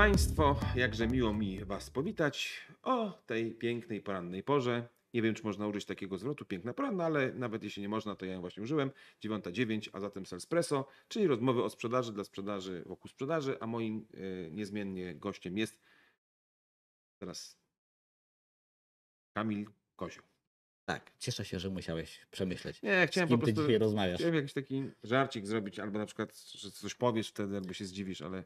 Państwo, jakże miło mi Was powitać o tej pięknej porannej porze. Nie wiem, czy można użyć takiego zwrotu, piękna poranna, ale nawet jeśli nie można, to ja ją właśnie użyłem. 9.09, a zatem Salespresso, czyli rozmowy o sprzedaży dla sprzedaży wokół sprzedaży, a moim y, niezmiennie gościem jest teraz Kamil Kozioł. Tak, cieszę się, że musiałeś przemyśleć. Nie, chciałem z kim po prostu, dzisiaj rozmawiasz. Chciałem jakiś taki żarcik zrobić, albo na przykład, że coś powiesz wtedy, albo się zdziwisz, ale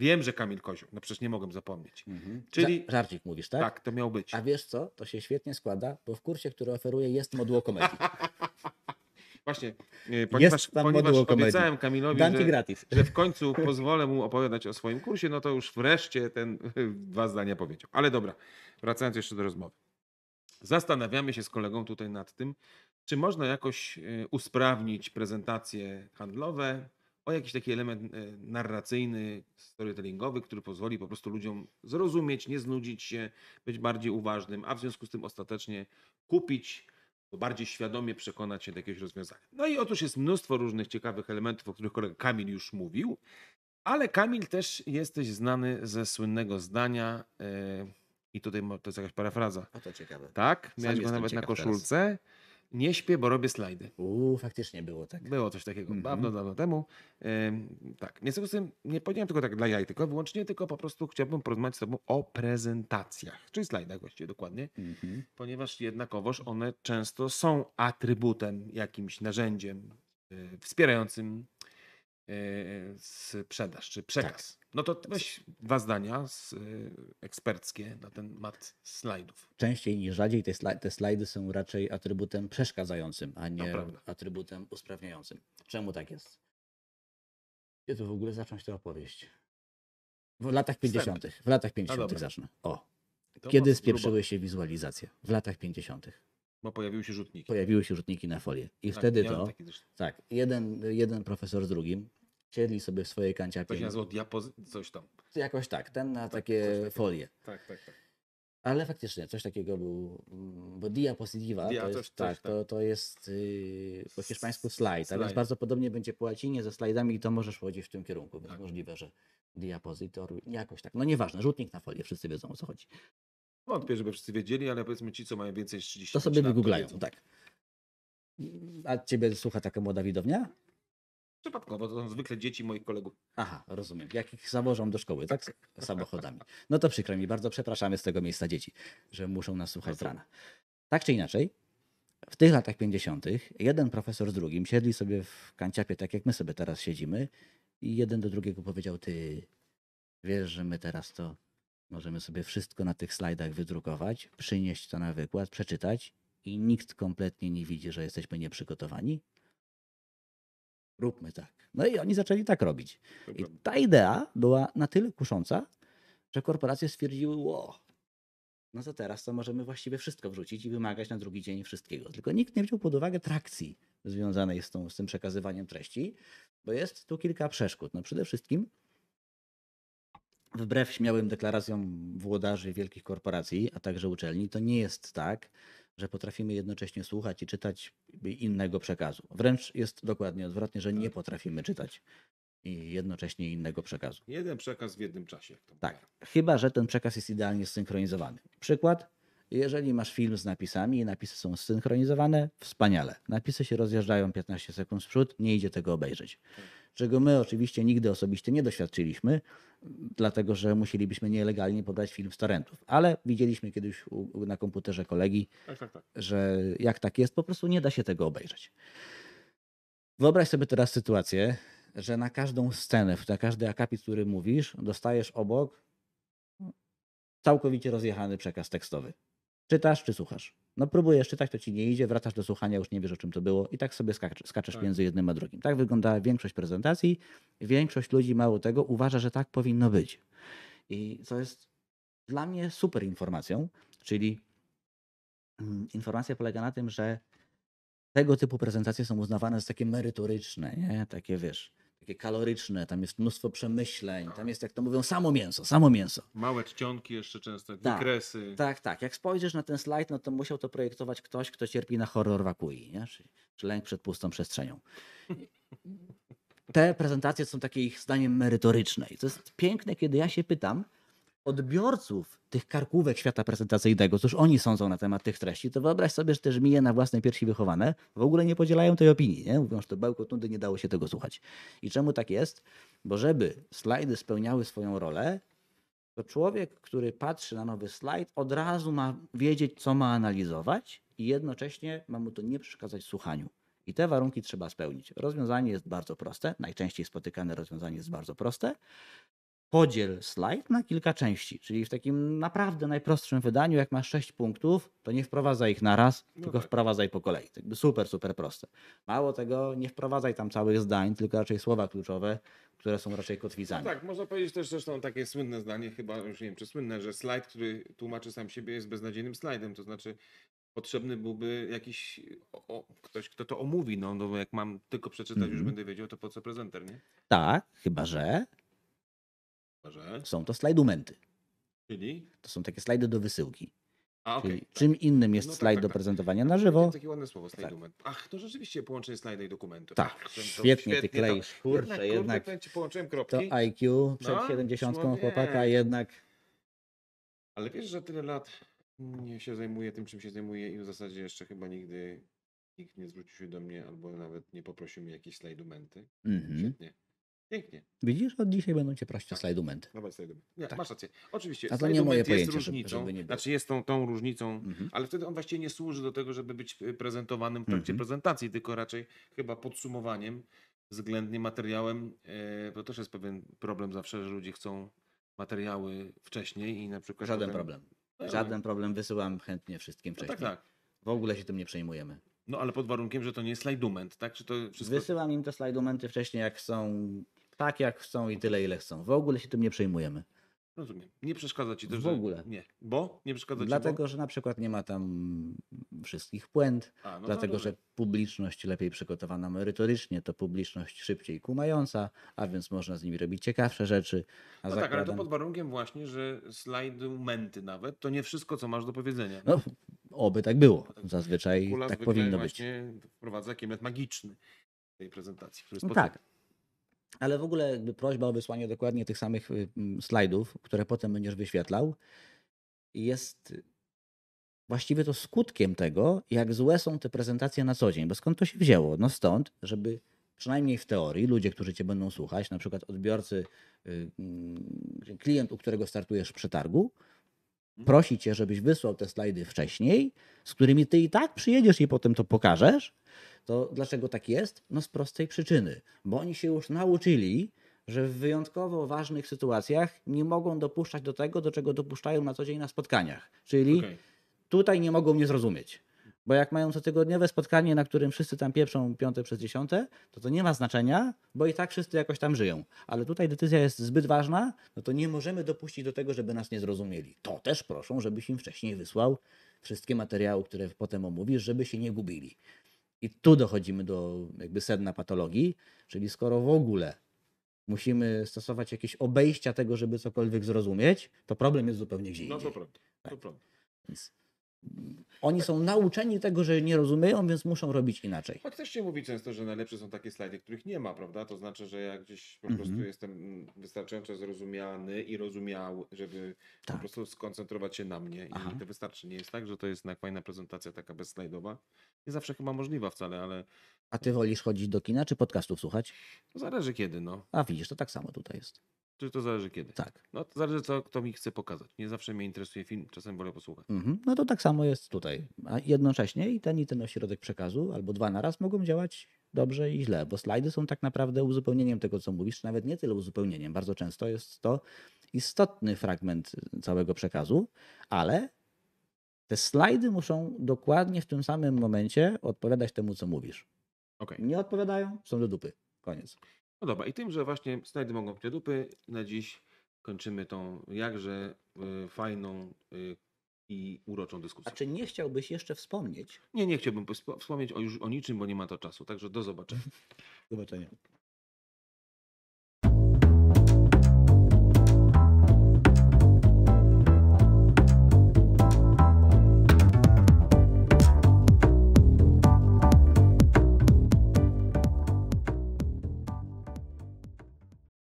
Wiem, że Kamil Kozioł, no przecież nie mogłem zapomnieć. Mhm. Czyli... Ża żarcik mówisz, tak? Tak, to miał być. A wiesz co? To się świetnie składa, bo w kursie, który oferuję jest modło komedii. Właśnie, y, ponieważ, jest tam ponieważ obiecałem Kamilowi, że, gratis. że w końcu pozwolę mu opowiadać o swoim kursie, no to już wreszcie ten dwa zdania powiedział. Ale dobra, wracając jeszcze do rozmowy. Zastanawiamy się z kolegą tutaj nad tym, czy można jakoś y, usprawnić prezentacje handlowe, o jakiś taki element e, narracyjny, storytellingowy, który pozwoli po prostu ludziom zrozumieć, nie znudzić się, być bardziej uważnym, a w związku z tym ostatecznie kupić, bardziej świadomie przekonać się do jakiegoś rozwiązania. No i otóż jest mnóstwo różnych ciekawych elementów, o których kolega Kamil już mówił, ale Kamil też jesteś znany ze słynnego zdania. Yy, I tutaj to jest jakaś parafraza. A to ciekawe. Tak, miałeś go nawet na koszulce. Teraz nie śpię, bo robię slajdy. Uuu, faktycznie było tak. Było coś takiego mm -hmm. dawno, dawno temu. Ym, tak, nie z tym nie powiedziałem tylko tak dla jaj, tylko wyłącznie, tylko po prostu chciałbym porozmawiać z Tobą o prezentacjach, czyli slajdach właściwie dokładnie, mm -hmm. ponieważ jednakowoż one często są atrybutem, jakimś narzędziem yy, wspierającym yy, sprzedaż czy przekaz. Tak. No to weź dwa zdania z, y, eksperckie na ten mat slajdów. Częściej niż rzadziej te, slajdy, te slajdy są raczej atrybutem przeszkadzającym, a nie atrybutem usprawniającym. Czemu tak jest? Gdzie to w ogóle zacząć tę opowieść? W latach 50. W latach 50. zacznę. O. Kiedy spieprzyły się wizualizacje? W latach 50. Bo pojawiły się rzutniki. Pojawiły się rzutniki na folię. I tak, wtedy to. Tak, jeden, jeden profesor z drugim Siedli sobie w swojej kanciapie. To się nazywa diapozy... coś tam. Jakoś tak, ten na tak, takie folie. Tak, tak, tak. Ale faktycznie coś takiego był, mm, bo diapositiva Dia, to jest, coś, tak, to, to jest y, po hiszpańsku slajd, slide, a więc bardzo podobnie będzie po łacinie ze slajdami i to możesz chodzić w tym kierunku, więc tak. możliwe, że diapozytor, jakoś tak, no nieważne, rzutnik na folię, wszyscy wiedzą o co chodzi. Wątpię, żeby wszyscy wiedzieli, ale powiedzmy ci, co mają więcej niż 30 To sobie wygooglają, tak. A ciebie słucha taka młoda widownia? Przypadkowo, to są zwykle dzieci moich kolegów. Aha, rozumiem. Jak ich zawożą do szkoły, tak? tak? Samochodami. No to przykro mi, bardzo przepraszamy z tego miejsca dzieci, że muszą nas słuchać z rana. Tak czy inaczej, w tych latach 50. jeden profesor z drugim siedli sobie w kanciapie, tak jak my sobie teraz siedzimy, i jeden do drugiego powiedział: Ty wiesz, że my teraz to możemy sobie wszystko na tych slajdach wydrukować, przynieść to na wykład, przeczytać, i nikt kompletnie nie widzi, że jesteśmy nieprzygotowani? róbmy tak. No i oni zaczęli tak robić. I ta idea była na tyle kusząca, że korporacje stwierdziły, ło, no to teraz to możemy właściwie wszystko wrzucić i wymagać na drugi dzień wszystkiego. Tylko nikt nie wziął pod uwagę trakcji związanej z, tą, z tym przekazywaniem treści, bo jest tu kilka przeszkód. No przede wszystkim wbrew śmiałym deklaracjom włodarzy wielkich korporacji, a także uczelni, to nie jest tak, że potrafimy jednocześnie słuchać i czytać innego przekazu. Wręcz jest dokładnie odwrotnie, że nie tak. potrafimy czytać i jednocześnie innego przekazu. Jeden przekaz w jednym czasie. tak, chyba że ten przekaz jest idealnie zsynchronizowany. Przykład. Jeżeli masz film z napisami i napisy są zsynchronizowane, wspaniale. Napisy się rozjeżdżają 15 sekund w przód, nie idzie tego obejrzeć. Czego my oczywiście nigdy osobiście nie doświadczyliśmy, dlatego że musielibyśmy nielegalnie pobrać film z torrentów. Ale widzieliśmy kiedyś u, na komputerze kolegi, tak, tak, tak. że jak tak jest, po prostu nie da się tego obejrzeć. Wyobraź sobie teraz sytuację, że na każdą scenę, na każdy akapit, który mówisz, dostajesz obok całkowicie rozjechany przekaz tekstowy. Czytasz czy słuchasz? No próbujesz czytać, to ci nie idzie, wracasz do słuchania, już nie wiesz o czym to było i tak sobie skaczesz, skaczesz tak. między jednym a drugim. Tak wygląda większość prezentacji. Większość ludzi, mało tego, uważa, że tak powinno być. I co jest dla mnie super informacją, czyli mm, informacja polega na tym, że tego typu prezentacje są uznawane za takie merytoryczne, nie? takie wiesz, takie kaloryczne, tam jest mnóstwo przemyśleń, tak. tam jest, jak to mówią, samo mięso, samo mięso. Małe czcionki jeszcze często, tak, wykresy. Tak, tak. Jak spojrzysz na ten slajd, no to musiał to projektować ktoś, kto cierpi na horror wakui, nie? Czy, czy lęk przed pustą przestrzenią. Te prezentacje są takie ich zdaniem merytoryczne. I to jest piękne, kiedy ja się pytam, odbiorców tych karkówek świata prezentacyjnego, cóż oni sądzą na temat tych treści, to wyobraź sobie, że też mije na własnej piersi wychowane w ogóle nie podzielają tej opinii. Nie? Mówią, że to bełkotundy, nie dało się tego słuchać. I czemu tak jest? Bo żeby slajdy spełniały swoją rolę, to człowiek, który patrzy na nowy slajd, od razu ma wiedzieć, co ma analizować i jednocześnie ma mu to nie przeszkadzać słuchaniu. I te warunki trzeba spełnić. Rozwiązanie jest bardzo proste, najczęściej spotykane rozwiązanie jest bardzo proste podziel slajd na kilka części, czyli w takim naprawdę najprostszym wydaniu, jak masz sześć punktów, to nie wprowadzaj ich naraz, no tylko tak. wprowadzaj po kolei. super, super proste. Mało tego, nie wprowadzaj tam całych zdań, tylko raczej słowa kluczowe, które są raczej kotwizami. No tak, można powiedzieć też zresztą takie słynne zdanie, chyba już nie wiem czy słynne, że slajd, który tłumaczy sam siebie jest beznadziejnym slajdem, to znaczy potrzebny byłby jakiś o, o, ktoś, kto to omówi. No, no, jak mam tylko przeczytać, mm. już mhm. będę wiedział, to po co prezenter, nie? Tak, chyba że że? Są to slajdumenty. Czyli? To są takie slajdy do wysyłki. A, okay, Czyli tak. czym innym jest no, slajd tak, tak, do prezentowania na żywo. Jest takie ładne słowo, tak. slajdument. Ach, to rzeczywiście połączenie slajda i dokumentu. Tak, Ach, tak, świetnie, świetnie, ty kleisz. To, kurczę, jednak, jednak to IQ przed no, 70 chłopaka jednak... Ale wiesz, że tyle lat nie się zajmuję tym, czym się zajmuję i w zasadzie jeszcze chyba nigdy nikt nie zwrócił się do mnie albo nawet nie poprosił mi jakieś slajdumenty. Mm -hmm. Świetnie. Pięknie. Widzisz, od dzisiaj będą cię prosić o tak. slajdumenty. Dawaj slajdument. Nie, tak. masz rację. Oczywiście, A to nie moje jest pojęcie, różnicą, żeby, znaczy jest tą, tą różnicą, mhm. ale wtedy on właściwie nie służy do tego, żeby być y, prezentowanym w trakcie mhm. prezentacji, tylko raczej chyba podsumowaniem, względnie materiałem, e, bo też jest pewien problem zawsze, że ludzie chcą materiały wcześniej i na przykład... Żaden potem... problem. No Żaden problem, wysyłam chętnie wszystkim wcześniej. No tak, tak. W ogóle się tym nie przejmujemy. No ale pod warunkiem, że to nie jest slajdument, tak? Czy to wszystko... Wysyłam im te slajdumenty wcześniej, jak są tak jak chcą i tyle, ile chcą. W ogóle się tym nie przejmujemy. Rozumiem. Nie przeszkadza ci też. W ogóle. Nie. Bo? Nie przeszkadza Dlatego, ci, bo... że na przykład nie ma tam wszystkich błęd. A, no dlatego, że publiczność lepiej przygotowana merytorycznie, to publiczność szybciej kumająca, a więc można z nimi robić ciekawsze rzeczy. A no zakładam... tak, ale to pod warunkiem właśnie, że slajdumenty nawet, to nie wszystko, co masz do powiedzenia. No, oby tak było. Zazwyczaj tak powinno być. właśnie wprowadza kiemet magiczny tej prezentacji, który no tak, ale w ogóle jakby prośba o wysłanie dokładnie tych samych y, slajdów, które potem będziesz wyświetlał, jest właściwie to skutkiem tego, jak złe są te prezentacje na co dzień. Bo skąd to się wzięło? No stąd, żeby przynajmniej w teorii ludzie, którzy cię będą słuchać, na przykład odbiorcy, y, klient, u którego startujesz w przetargu, Prosi cię, żebyś wysłał te slajdy wcześniej, z którymi ty i tak przyjedziesz i potem to pokażesz. To dlaczego tak jest? No z prostej przyczyny, bo oni się już nauczyli, że w wyjątkowo ważnych sytuacjach nie mogą dopuszczać do tego, do czego dopuszczają na co dzień na spotkaniach. Czyli okay. tutaj nie mogą mnie zrozumieć. Bo jak mają cotygodniowe spotkanie, na którym wszyscy tam pieprzą piąte przez dziesiąte, to to nie ma znaczenia, bo i tak wszyscy jakoś tam żyją. Ale tutaj decyzja jest zbyt ważna, no to nie możemy dopuścić do tego, żeby nas nie zrozumieli. To też proszą, żebyś im wcześniej wysłał wszystkie materiały, które potem omówisz, żeby się nie gubili. I tu dochodzimy do jakby sedna patologii, czyli skoro w ogóle musimy stosować jakieś obejścia tego, żeby cokolwiek zrozumieć, to problem jest zupełnie gdzie indziej. No to prawda, to tak. prawda. Więc oni są nauczeni tego, że nie rozumieją, więc muszą robić inaczej. Tak się mówi często, że najlepsze są takie slajdy, których nie ma, prawda? To znaczy, że ja gdzieś po mhm. prostu mm -hmm. jestem wystarczająco zrozumiany i rozumiały, żeby tak. po prostu skoncentrować się na mnie. Aha. I to wystarczy. Nie jest tak, że to jest jednak fajna prezentacja taka bezslajdowa. Nie zawsze chyba możliwa wcale, ale... A ty wolisz chodzić do kina czy podcastów słuchać? No, zależy kiedy, no. A widzisz, to tak samo tutaj jest. Czy to zależy kiedy? Tak. No to zależy, co kto mi chce pokazać. Nie zawsze mnie interesuje film, czasem wolę posłuchać. Mm-hmm. No to tak samo jest tutaj. A jednocześnie i ten i ten ośrodek przekazu, albo dwa naraz mogą działać dobrze i źle, bo slajdy są tak naprawdę uzupełnieniem tego, co mówisz, czy nawet nie tyle uzupełnieniem. Bardzo często jest to istotny fragment całego przekazu, ale te slajdy muszą dokładnie w tym samym momencie odpowiadać temu, co mówisz. Okay. Nie odpowiadają, są do dupy. Koniec. No dobra, i tym, że właśnie slajdy mogą być do dupy, na dziś kończymy tą jakże y, fajną y, i uroczą dyskusję. A czy nie chciałbyś jeszcze wspomnieć? Nie, nie chciałbym wspomnieć o, już, o niczym, bo nie ma to czasu. Także do zobaczenia. Do zobaczenia.